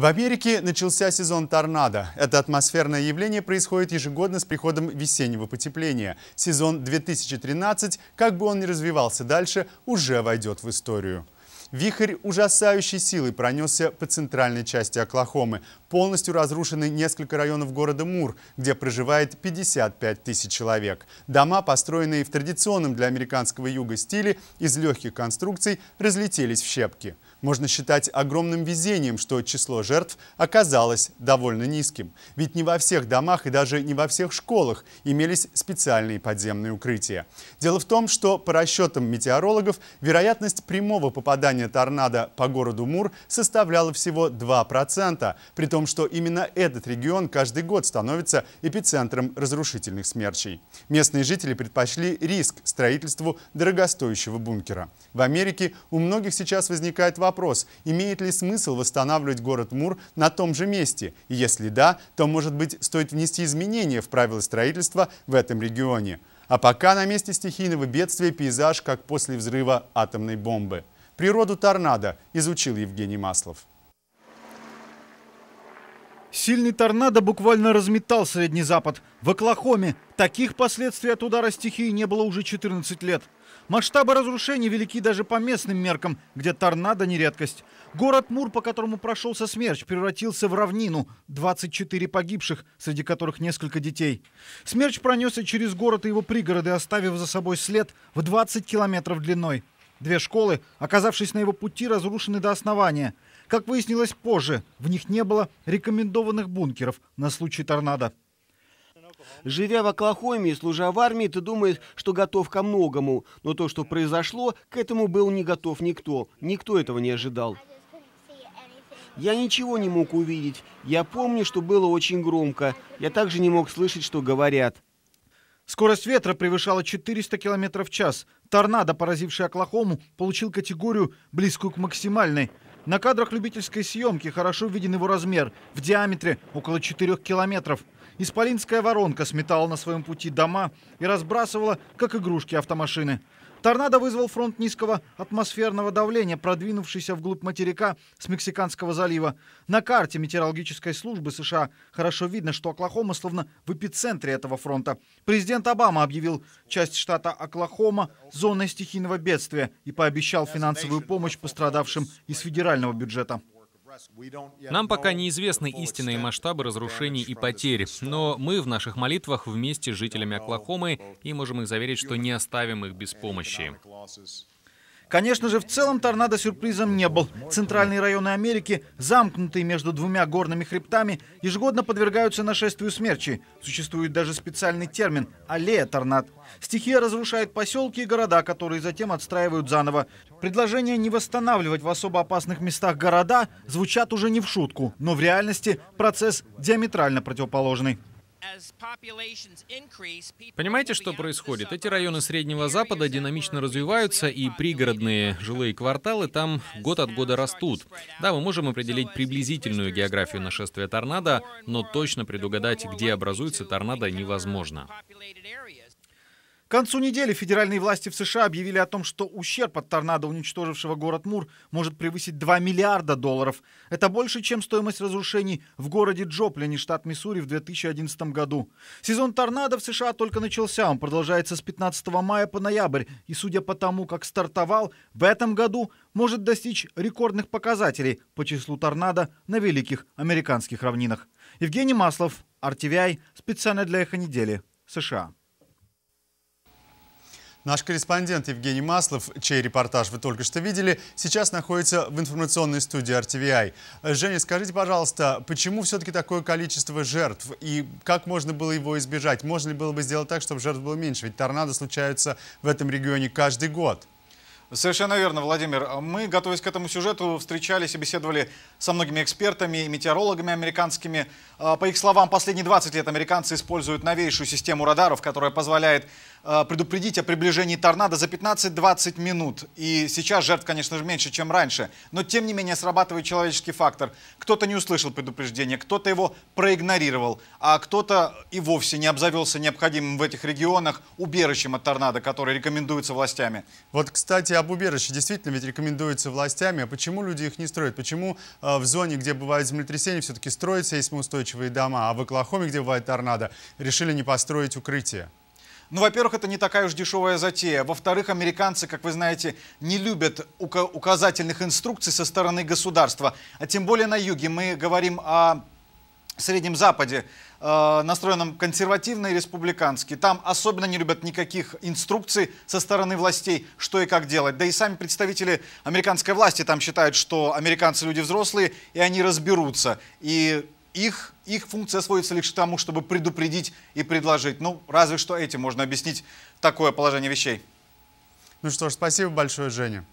В Америке начался сезон торнадо. Это атмосферное явление происходит ежегодно с приходом весеннего потепления. Сезон 2013, как бы он ни развивался дальше, уже войдет в историю. Вихрь ужасающей силы пронесся по центральной части Оклахомы. Полностью разрушены несколько районов города Мур, где проживает 55 тысяч человек. Дома, построенные в традиционном для американского юга стиле, из легких конструкций, разлетелись в щепки. Можно считать огромным везением, что число жертв оказалось довольно низким. Ведь не во всех домах и даже не во всех школах имелись специальные подземные укрытия. Дело в том, что по расчетам метеорологов вероятность прямого попадания торнадо по городу Мур составляла всего 2%, при том, что именно этот регион каждый год становится эпицентром разрушительных смерчей. Местные жители предпочли риск строительству дорогостоящего бункера. В Америке у многих сейчас возникает вопрос, вопрос, имеет ли смысл восстанавливать город Мур на том же месте, и если да, то, может быть, стоит внести изменения в правила строительства в этом регионе. А пока на месте стихийного бедствия пейзаж, как после взрыва атомной бомбы. Природу торнадо изучил Евгений Маслов. Сильный торнадо буквально разметал Средний Запад. В Оклахоме таких последствий от удара стихии не было уже 14 лет. Масштабы разрушений велики даже по местным меркам, где торнадо не редкость. Город Мур, по которому прошелся смерч, превратился в равнину. 24 погибших, среди которых несколько детей. Смерч пронесся через город и его пригороды, оставив за собой след в 20 километров длиной. Две школы, оказавшись на его пути, разрушены до основания. Как выяснилось позже, в них не было рекомендованных бункеров на случай торнадо. Живя в Оклахоме и служа в армии, ты думаешь, что готов ко многому. Но то, что произошло, к этому был не готов никто. Никто этого не ожидал. Я ничего не мог увидеть. Я помню, что было очень громко. Я также не мог слышать, что говорят. Скорость ветра превышала 400 км в час. Торнадо, поразивший Оклахому, получил категорию, близкую к максимальной. На кадрах любительской съемки хорошо виден его размер, в диаметре около 4 километров – Исполинская воронка сметала на своем пути дома и разбрасывала, как игрушки автомашины. Торнадо вызвал фронт низкого атмосферного давления, продвинувшийся вглубь материка с Мексиканского залива. На карте метеорологической службы США хорошо видно, что Оклахома словно в эпицентре этого фронта. Президент Обама объявил часть штата Оклахома зоной стихийного бедствия и пообещал финансовую помощь пострадавшим из федерального бюджета. Нам пока неизвестны истинные масштабы разрушений и потерь, но мы в наших молитвах вместе с жителями Оклахомы и можем их заверить, что не оставим их без помощи. Конечно же, в целом торнадо сюрпризом не был. Центральные районы Америки, замкнутые между двумя горными хребтами, ежегодно подвергаются нашествию смерчи. Существует даже специальный термин – аллея торнад. Стихия разрушает поселки и города, которые затем отстраивают заново. Предложения не восстанавливать в особо опасных местах города звучат уже не в шутку, но в реальности процесс диаметрально противоположный. Понимаете, что происходит? Эти районы Среднего Запада динамично развиваются, и пригородные жилые кварталы там год от года растут. Да, мы можем определить приблизительную географию нашествия торнадо, но точно предугадать, где образуется торнадо, невозможно. К концу недели федеральные власти в США объявили о том, что ущерб от торнадо, уничтожившего город Мур, может превысить 2 миллиарда долларов. Это больше, чем стоимость разрушений в городе Джоплине, штат Миссури, в 2011 году. Сезон торнадо в США только начался. Он продолжается с 15 мая по ноябрь. И судя по тому, как стартовал, в этом году может достичь рекордных показателей по числу торнадо на великих американских равнинах. Евгений Маслов, RTVI, специально для «Эхо недели», США. Наш корреспондент Евгений Маслов, чей репортаж вы только что видели, сейчас находится в информационной студии RTVI. Женя, скажите, пожалуйста, почему все-таки такое количество жертв и как можно было его избежать? Можно ли было бы сделать так, чтобы жертв было меньше? Ведь торнадо случаются в этом регионе каждый год. Совершенно верно, Владимир. Мы, готовясь к этому сюжету, встречались и беседовали со многими экспертами и метеорологами американскими. А, по их словам, последние 20 лет американцы используют новейшую систему радаров, которая позволяет а, предупредить о приближении торнадо за 15-20 минут. И сейчас жертв, конечно же, меньше, чем раньше. Но, тем не менее, срабатывает человеческий фактор. Кто-то не услышал предупреждение, кто-то его проигнорировал, а кто-то и вовсе не обзавелся необходимым в этих регионах убежищем от торнадо, который рекомендуется властями. Вот, кстати, об убежище действительно ведь рекомендуются властями. А почему люди их не строят? Почему э, в зоне, где бывают землетрясения, все-таки строят сейсмоустойчивые дома, а в Оклахоме, где бывает торнадо, решили не построить укрытие? Ну, во-первых, это не такая уж дешевая затея. Во-вторых, американцы, как вы знаете, не любят указательных инструкций со стороны государства. А тем более на юге. Мы говорим о Среднем Западе э, настроенном консервативно и республикански. Там особенно не любят никаких инструкций со стороны властей, что и как делать. Да и сами представители американской власти там считают, что американцы люди взрослые, и они разберутся. И их, их функция сводится лишь к тому, чтобы предупредить и предложить. Ну, разве что этим можно объяснить такое положение вещей. Ну что ж, спасибо большое, Женя.